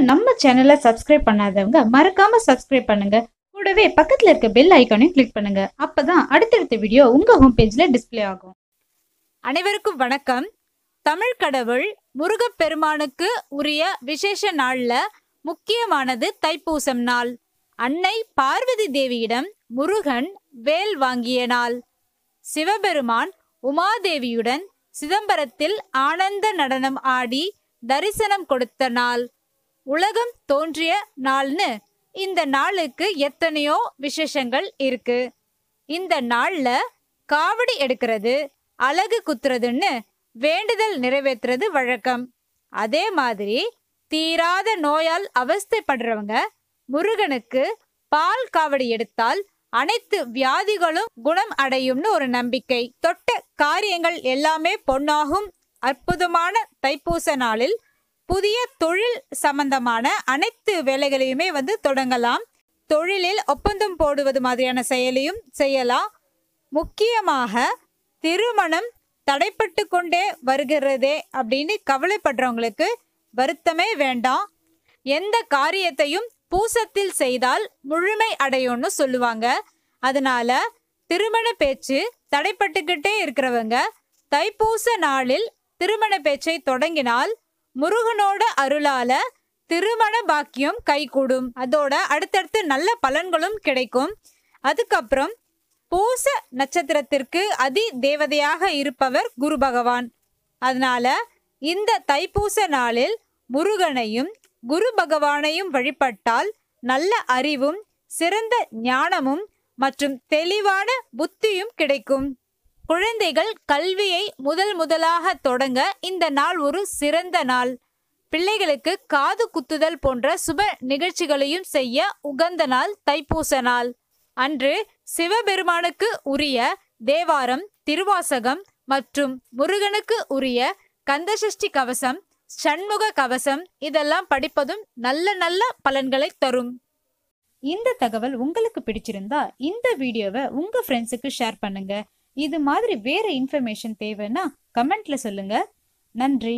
இன்னும் நம்ம சேனலை சப்ஸ்கிரைப் பண்ணாதவங்க மறக்காம சப்ஸ்கிரைப் பண்ணுங்க கூடவே பக்கத்துல இருக்க பெல் ஐக்கானையும் கிளிக் பண்ணுங்க அப்பதான் அடுத்தடுத்த வீடியோ உங்க ஹோம் பேஜ்ல டிஸ்பிளே ஆகும் அனைவருக்கும் வணக்கம் தமிழ் கடவுள் முருகப்பெருமானுக்கு உரிய விசேஷ நாள்ல முக்கியமானது தைப்பூசம் நாள் அன்னை பார்வதி தேவியிடம் முருகன் வேல் வாங்கிய நாள் சிவபெருமான் உமாதேவியுடன் சிதம்பரத்தில் ஆனந்த நடனம் ஆடி தரிசனம் கொடுத்த நாள் உலகம் தோன்றிய நாள்னு இந்த நாளுக்கு எத்தனையோ விசேஷங்கள் இருக்கு இந்த நாள்ல காவடி எடுக்கிறது அழகு குத்துறதுன்னு வேண்டுதல் நிறைவேற்றுறது வழக்கம் அதே மாதிரி தீராத நோயால் அவஸ்தைப்படுறவங்க முருகனுக்கு பால் காவடி எடுத்தால் அனைத்து வியாதிகளும் குணம் அடையும்னு ஒரு நம்பிக்கை தொட்ட காரியங்கள் எல்லாமே பொன்னாகும் அற்புதமான தைப்பூச நாளில் புதிய தொழில் சம்பந்தமான அனைத்து வேலைகளையுமே வந்து தொடங்கலாம் தொழிலில் ஒப்பந்தம் போடுவது மாதிரியான செயலையும் செய்யலாம் முக்கியமாக திருமணம் தடைப்பட்டு கொண்டே வருகிறதே அப்படின்னு கவலைப்படுறவங்களுக்கு வருத்தமே வேண்டாம் எந்த காரியத்தையும் பூசத்தில் செய்தால் முழுமை அடையும்னு சொல்லுவாங்க அதனால திருமண பேச்சு தடைப்பட்டுக்கிட்டே இருக்கிறவங்க தைப்பூச நாளில் திருமண பேச்சை தொடங்கினால் முருகனோட அருளால திருமண பாக்கியம் கைகூடும் அதோட அடுத்தடுத்து நல்ல பலன்களும் கிடைக்கும் அதுக்கப்புறம் பூச நட்சத்திரத்திற்கு அதி தேவதையாக இருப்பவர் குரு பகவான் அதனால இந்த தைப்பூச நாளில் முருகனையும் குரு பகவானையும் வழிபட்டால் நல்ல அறிவும் சிறந்த ஞானமும் மற்றும் தெளிவான புத்தியும் கிடைக்கும் குழந்தைகள் கல்வியை முதல் முதலாக தொடங்க இந்த நாள் ஒரு சிறந்த நாள் பிள்ளைகளுக்கு காது குத்துதல் போன்ற சுப நிகழ்ச்சிகளையும் செய்ய உகந்த நாள் தைப்பூச நாள் அன்று சிவபெருமானுக்கு உரிய தேவாரம் திருவாசகம் மற்றும் முருகனுக்கு உரிய கந்தசஷ்டி கவசம் சண்முக கவசம் இதெல்லாம் படிப்பதும் நல்ல நல்ல பலன்களை தரும் இந்த தகவல் உங்களுக்கு பிடிச்சிருந்தா இந்த வீடியோவை உங்க ஃப்ரெண்ட்ஸுக்கு ஷேர் பண்ணுங்க இது மாதிரி வேற இன்ஃபர்மேஷன் தேவைன்னா கமெண்ட்ல சொல்லுங்க நன்றி